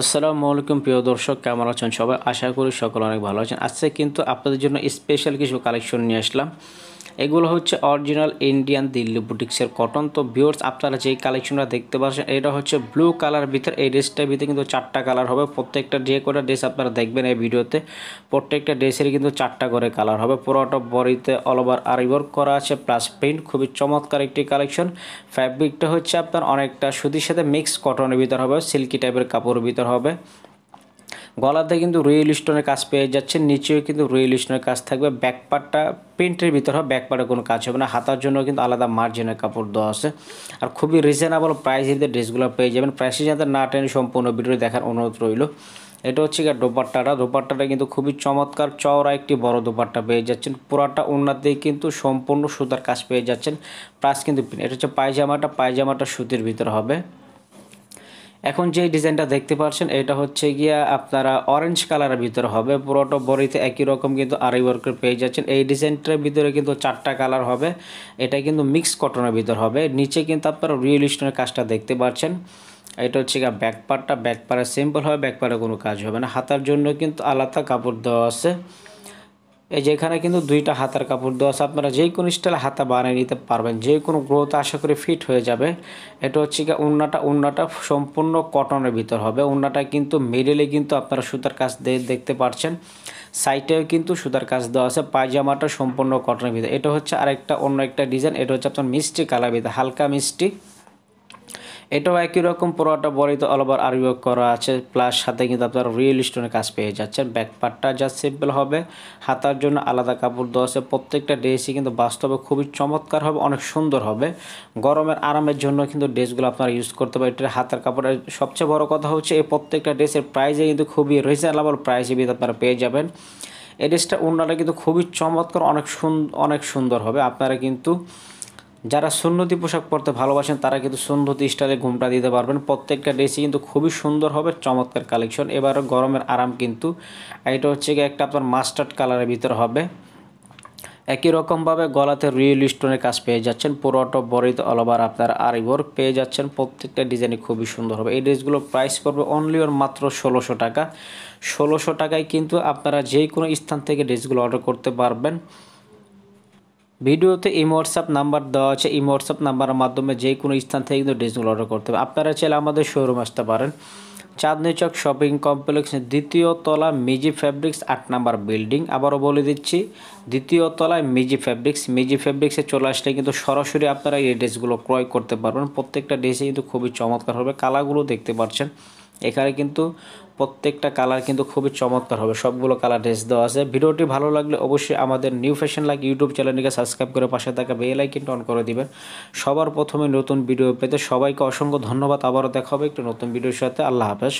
আসসালামু আলাইকুম প্রিয় দর্শক কেমন আছেন সবাই আশা করি সকল অনেক ভালো আছেন আজকে কিন্তু আপনাদের জন্য স্পেশাল কিছু কালেকশন নিয়ে আসলাম এগুলো হচ্ছে অরিজিনাল ইন্ডিয়ান দিল্লি বুটিক্সের কটন তো ভিওর্স আপনারা যেই কালেকশনটা দেখতে পাচ্ছেন এটা হচ্ছে ব্লু কালার ভিতরে এই ড্রেসটার ভিতরে কিন্তু চারটা কালার হবে প্রত্যেকটা যে কটা ড্রেস আপনারা দেখবেন এই ভিডিওতে প্রত্যেকটা ড্রেসেরই কিন্তু চারটা করে কালার হবে পুরোটা বড়িতে অল ওভার আরিওয়ার্ক করা আছে প্লাস প্রিন্ট খুবই চমৎকার একটি কালেকশন ফ্যাব্রিকটা হচ্ছে আপনার অনেকটা সুতির সাথে মিক্স কটনের ভিতর হবে সিল্কি টাইপের কাপড়ের ভিতর হবে গলাতে কিন্তু রয়েল স্টোনের কাজ পেয়ে যাচ্ছেন নিচেও কিন্তু রয়েল স্টোনের কাজ থাকবে ব্যাকপারটা প্রিন্টের ভিতর হবে ব্যাকপারে কোনো কাজ হবে না হাতার জন্য কিন্তু আলাদা মার্জিনের কাপড় দেওয়া আছে আর খুবই রিজনেবল প্রাইসে ড্রেসগুলো পেয়ে যাবেন প্রাইসে যাতে না টেনে সম্পূর্ণ ভিডিও দেখার অনুরোধ রইল এটা হচ্ছে গিয়ে দোপাট্টাটা দোপাট্টাটা কিন্তু খুবই চমৎকার চওড়া একটি বড় দোপাট্টা পেয়ে যাচ্ছেন পুরাটা উন্নাতেই কিন্তু সম্পূর্ণ সুতার কাজ পেয়ে যাচ্ছেন প্রাইস কিন্তু এটা হচ্ছে পায়জামাটা পায়জামাটা সুতির ভিতর হবে এখন যে ডিজাইনটা দেখতে পাচ্ছেন এটা হচ্ছে গিয়া আপনারা অরেঞ্জ কালারের ভিতরে হবে পুরোটা বড়িতে একই রকম কিন্তু আড়াই ওয়ার্কের পেয়ে যাচ্ছেন এই ডিজাইনটার ভিতরে কিন্তু চারটা কালার হবে এটা কিন্তু মিক্স কটনের ভিতর হবে নিচে কিন্তু আপনারা রিয়েল স্টোনের কাজটা দেখতে পাচ্ছেন এটা হচ্ছে গিয়ে ব্যাকপারটা ব্যাকপারে সিম্পল হবে ব্যাকপারে কোনো কাজ হবে না হাতার জন্য কিন্তু আলাদা কাপড় দেওয়া আছে এই যে এখানে কিন্তু দুইটা হাতার কাপড় দেওয়া আছে আপনারা যে কোনো স্টাইলে হাতা বানিয়ে নিতে পারবেন যে কোনো গ্রোথ আশা করি ফিট হয়ে যাবে এটা হচ্ছে কি উন্নাটা উন্নাটা সম্পূর্ণ কটনের ভিতর হবে উন্নাটা কিন্তু মিডলে কিন্তু আপনারা সুতার কাজ দেখতে পাচ্ছেন সাইডেও কিন্তু সুতার কাজ দেওয়া আছে পায়জামাটা সম্পূর্ণ কটনের ভিতর এটা হচ্ছে আরেকটা অন্য একটা ডিজাইন এটা হচ্ছে আপনার মিষ্টি কালার ভিতর হালকা মিষ্টি এটাও একই রকম পুরোটা বড়িতে অল ওভার আর ইয়োগ করা আছে প্লাস সাথে কিন্তু আপনারা রিয়েল স্টোনের কাজ পেয়ে যাচ্ছেন ব্যাক পার্টটা যা সিম্পল হবে হাতার জন্য আলাদা কাপড় দেওয়া আছে প্রত্যেকটা ড্রেসই কিন্তু বাস্তবে খুবই চমৎকার হবে অনেক সুন্দর হবে গরমের আরামের জন্য কিন্তু ড্রেসগুলো আপনারা ইউজ করতে পারেন এটার হাতার কাপড়ের সবচেয়ে বড় কথা হচ্ছে এই প্রত্যেকটা ড্রেসের প্রাইসে কিন্তু খুবই রিজনেবল প্রাইসে কিন্তু আপনারা পেয়ে যাবেন এই ড্রেসটা ওনারা কিন্তু খুবই চমৎকার অনেক সুন্দর অনেক সুন্দর হবে আপনারা কিন্তু যারা সুন্নতি পোশাক পরতে ভালোবাসেন তারা কিন্তু সুন্নতি স্টাইলে ঘুমটা দিতে পারবেন প্রত্যেকটা ড্রেসই কিন্তু খুবই সুন্দর হবে চমৎকার কালেকশন এবারও গরমের আরাম কিন্তু এটা হচ্ছে গিয়ে একটা আপনার মাস্টার্ড কালারের ভিতরে হবে একই রকমভাবে গলাতে রিয়েল স্টোনের কাজ পেয়ে যাচ্ছেন পুরোটো বরিত অল আপনার আর আরিবোর পেয়ে যাচ্ছেন প্রত্যেকটা ডিজাইনই খুবই সুন্দর হবে এই ড্রেসগুলো প্রাইস পড়বে অনলি ওর মাত্র ষোলোশো টাকা ষোলোশো টাকায় কিন্তু আপনারা যে কোনো স্থান থেকে ড্রেসগুলো অর্ডার করতে পারবেন ভিডিওতে এই হোয়াটসঅ্যাপ নাম্বার দেওয়া আছে এই হোয়াটসঅ্যাপ নাম্বারের মাধ্যমে যে কোনো স্থান থেকে কিন্তু ড্রেসগুলো অর্ডার করতে হবে আপনারা চাইলে আমাদের শোরুম আসতে পারেন চাঁদনি চক শপিং কমপ্লেক্স দ্বিতীয় তলা মিজি ফ্যাব্রিক্স আট নাম্বার বিল্ডিং আবারও বলে দিচ্ছি দ্বিতীয় তলায় মিজি ফ্যাব্রিক্স মিজি ফ্যাব্রিক্সে চলে আসলে কিন্তু সরাসরি আপনারা এই ড্রেসগুলো ক্রয় করতে পারবেন প্রত্যেকটা ড্রেসে কিন্তু খুবই চমৎকার হবে কালাগুলো দেখতে পাচ্ছেন এখানে কিন্তু প্রত্যেকটা কালার কিন্তু খুবই চমৎকার হবে সবগুলো কালার ড্রেস দেওয়া আছে ভিডিওটি ভালো লাগলে অবশ্যই আমাদের নিউ ফ্যাশন লাইক ইউটিউব চ্যানেলটিকে সাবস্ক্রাইব করে পাশে থাকা বেল আইকনটা অন করে দিবেন সবার প্রথমে নতুন ভিডিও পেতে সবাইকে অসংখ্য ধন্যবাদ আবারও দেখা হবে একটি নতুন ভিডিওর সাথে আল্লাহ হাফেজ